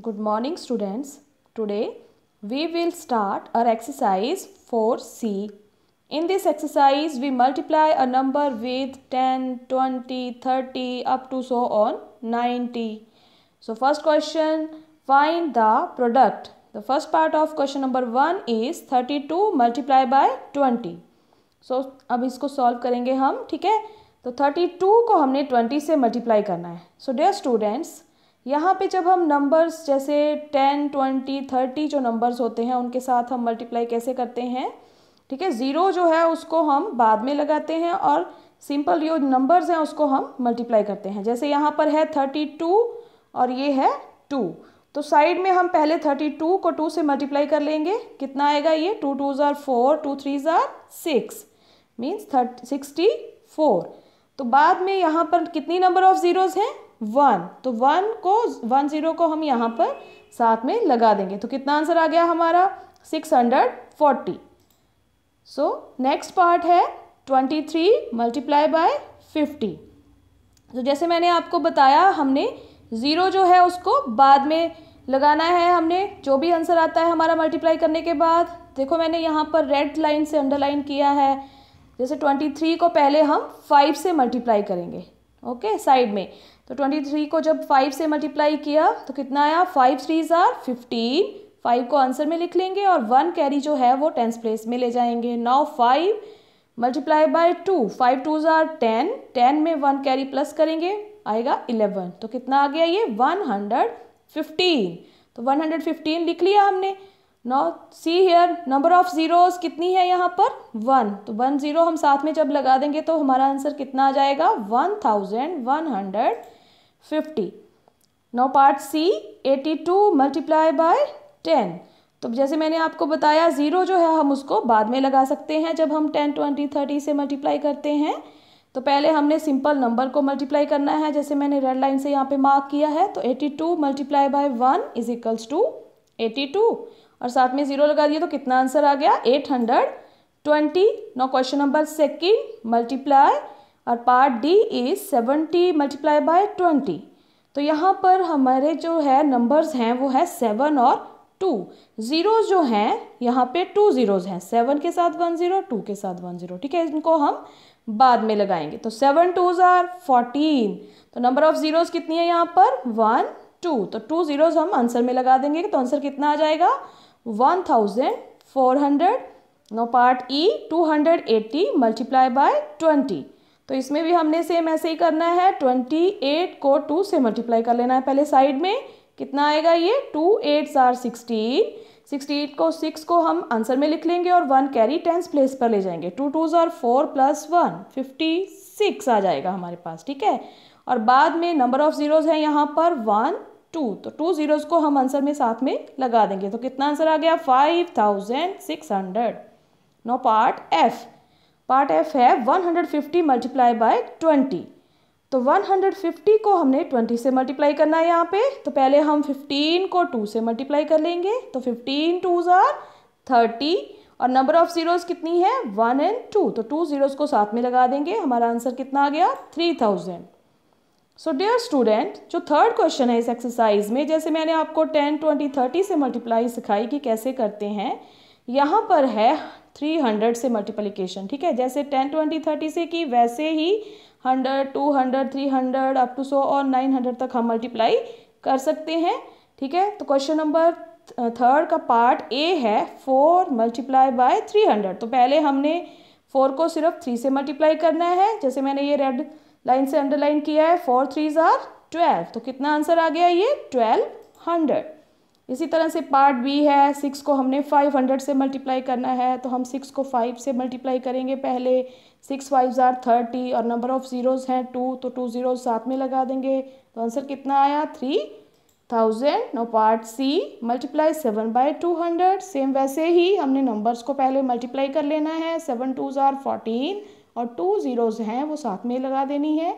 good morning students today we will start our exercise 4c in this exercise we multiply a number with 10 20 30 up to so on 90 so first question find the product the first part of question number 1 is 32 multiply by 20 so अब इसको solve करेंगे हम ठीक है तो 32 को हमने 20 से multiply करना है so dear students यहाँ पे जब हम नंबर्स जैसे टेन ट्वेंटी थर्टी जो नंबर्स होते हैं उनके साथ हम मल्टीप्लाई कैसे करते हैं ठीक है ज़ीरो जो है उसको हम बाद में लगाते हैं और सिंपल जो नंबर्स हैं उसको हम मल्टीप्लाई करते हैं जैसे यहाँ पर है थर्टी टू और ये है टू तो साइड में हम पहले थर्टी टू को टू से मल्टीप्लाई कर लेंगे कितना आएगा ये टू टू ज़ार फोर टू थ्री ज़ार six means thirty sixty four तो बाद में यहाँ पर कितनी नंबर ऑफ़ ज़ीरोज़ हैं वन तो वन को वन ज़ीरो को हम यहाँ पर साथ में लगा देंगे तो कितना आंसर आ गया हमारा six hundred forty so next part है twenty three multiply by fifty तो जैसे मैंने आपको बताया हमने ज़ीरो जो है उसको बाद में लगाना है हमने जो भी आंसर आता है हमारा मल्टीप्लाई करने के बाद देखो मैंने यहाँ पर रेड लाइन से अंडरलाइन किया है जैसे ट्वेंटी थ्री को पहले हम फाइव से मल्टीप्लाई करेंगे ओके साइड में तो ट्वेंटी थ्री को जब फाइव से मल्टीप्लाई किया तो कितना आया five three are fifteen five को आंसर में लिख लेंगे और वन कैरी जो है वो टेंस प्लेस में ले जाएंगे now five multiply by two five two ज़ार टेन टेन में वन कैरी प्लस करेंगे आएगा इलेवन तो कितना आ गया ये वन हंड्रेड फिफ्टीन तो वन हंड्रेड फिफ्टीन लिख लिया हमने now see here number of zeros कितनी है यहाँ पर वन तो वन ज़ीरो हम साथ में जब लगा देंगे तो हमारा आंसर कितना आ जाएगा one thousand one hundred fifty now part C eighty two multiply by ten तो जैसे मैंने आपको बताया ज़ीरो जो है हम उसको बाद में लगा सकते हैं जब हम टेन ट्वेंटी थर्टी से मल्टीप्लाई करते हैं तो पहले हमने सिंपल नंबर को मल्टीप्लाई करना है जैसे मैंने रेड लाइन से यहाँ पे मार्क किया है तो eighty two multiply by one is equals to eighty two और साथ में ज़ीरो लगा दिए तो कितना आंसर आ गया eight hundred twenty now question number second multiply और part D is seventy multiply by twenty तो यहाँ पर हमारे जो है नंबर्स हैं वो है सेवन और टू ज़ीरोज़ जो हैं यहाँ पे टू ज़ीरोज़ हैं सेवन के साथ वन ज़ीरो टू के साथ वन ज़ीरो ठीक है इनको हम बाद में लगाएंगे तो सेवन टूज़ आर फोर्टीन तो नंबर ऑफ़ ज़ीरोज़ कितनी है यहाँ पर वन टू तो टू ज़ीरोज़ हम आंसर में लगा देंगे तो आंसर कितना आ जाएगा one thousand four hundred now part E e, two hundred eighty multiply by twenty तो इसमें भी हमने सेम ऐसे ही करना है ट्वेंटी एट को टू से मल्टीप्लाई कर लेना है पहले साइड में कितना आएगा ये to eight are sixteen sixty eight को सिक्स को हम आंसर में लिख लेंगे और वन कैरी टेंस प्लेस पर ले जाएंगे टू टू जार four plus one fifty six आ जाएगा हमारे पास ठीक है और बाद में नंबर ऑफ ज़ीरोज़ हैं यहाँ पर वन टू तो टू ज़ीरोज़ को हम आंसर में साथ में लगा देंगे तो कितना आंसर आ गया five thousand six hundred now part F part F है one hundred fifty multiply by twenty तो वन हंड्रेड फिफ्टी को हमने ट्वेंटी से मल्टीप्लाई करना है यहाँ पे तो पहले हम फिफ्टीन को टू से मल्टीप्लाई कर लेंगे तो फिफ्टीन टू जार थर्टी और नंबर ऑफ जीरोज़ कितनी है वन एंड टू तो टू ज़ीरोज़ को साथ में लगा देंगे हमारा आंसर कितना आ गया three thousand so dear student जो थर्ड क्वेश्चन है इस एक्सरसाइज में जैसे मैंने आपको टेन ट्वेंटी थर्टी से मल्टीप्लाई सिखाई कि कैसे करते हैं यहाँ पर है थ्री हंड्रेड से मल्टीप्लीकेशन ठीक है जैसे टेन ट्वेंटी थर्टी से की वैसे ही hundred two hundred three hundred up to so और नाइन हंड्रेड तक हम मल्टीप्लाई कर सकते हैं ठीक है तो क्वेश्चन नंबर थर्ड का पार्ट ए है four multiply by three hundred तो पहले हमने फोर को सिर्फ थ्री से मल्टीप्लाई करना है जैसे मैंने ये रेड लाइन से अंडरलाइन किया है फोर थ्री जार ट्वेल्व तो कितना आंसर आ गया ये ट्वेल्व हंड्रेड इसी तरह से पार्ट बी है सिक्स को हमने फाइव हंड्रेड से मल्टीप्लाई करना है तो हम सिक्स को फाइव से मल्टीप्लाई करेंगे पहले सिक्स फाइव ज़ार थर्टी और नंबर ऑफ़ ज़ीरोज़ हैं टू तो टू ज़ीरो साथ में लगा देंगे तो आंसर कितना आया three thousand no part C multiply seven by two hundred same वैसे ही हमने नंबर्स को पहले मल्टीप्लाई कर लेना है सेवन टू ज़ार फोर्टीन और टू ज़ीरोज़ हैं वो साथ में लगा देनी है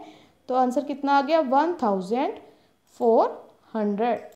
तो आंसर कितना आ गया वन थाउजेंड फोर हंड्रेड